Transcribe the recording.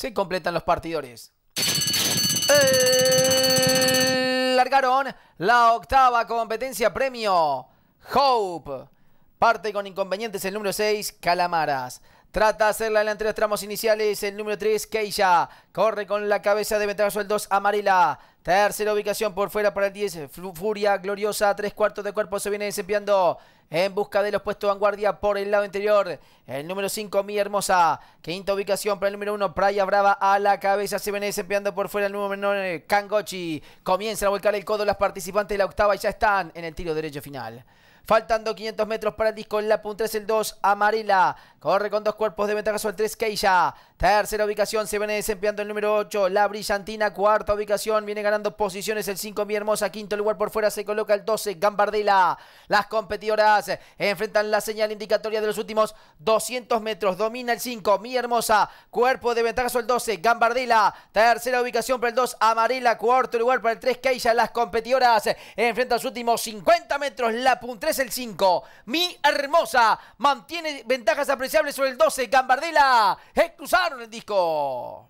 Se completan los partidores. Eh, largaron la octava competencia premio. Hope. Parte con inconvenientes el número 6, Calamaras. Trata de hacerla en los tres tramos iniciales. El número 3, Keisha. Corre con la cabeza de ventaja sobre el 2, Amarila. Tercera ubicación por fuera para el 10, Furia Gloriosa. Tres cuartos de cuerpo se viene desempeñando en busca de los puestos vanguardia por el lado interior. El número 5, Mi Hermosa. Quinta ubicación para el número 1, Praya Brava. A la cabeza se viene desempeñando por fuera el número 9, eh, Kangochi. comienza a volcar el codo las participantes de la octava y ya están en el tiro derecho final. Faltando 500 metros para el disco. la punta es el 2. Amarila. Corre con dos cuerpos de ventaja sobre el 3. Keisha. Tercera ubicación. Se viene desempeñando el número 8. La Brillantina. Cuarta ubicación. Viene ganando posiciones el 5. Mi hermosa. Quinto lugar por fuera. Se coloca el 12. Gambardela. Las competidoras enfrentan la señal indicatoria de los últimos 200 metros. Domina el 5. Mi hermosa. Cuerpo de ventaja sobre el 12. Gambardela. Tercera ubicación para el 2. Amarila. Cuarto lugar para el 3. Keisha. Las competidoras enfrentan los últimos 50 metros. La punta el 5. Mi hermosa mantiene ventajas apreciables sobre el 12. Gambardela, Cruzaron el disco.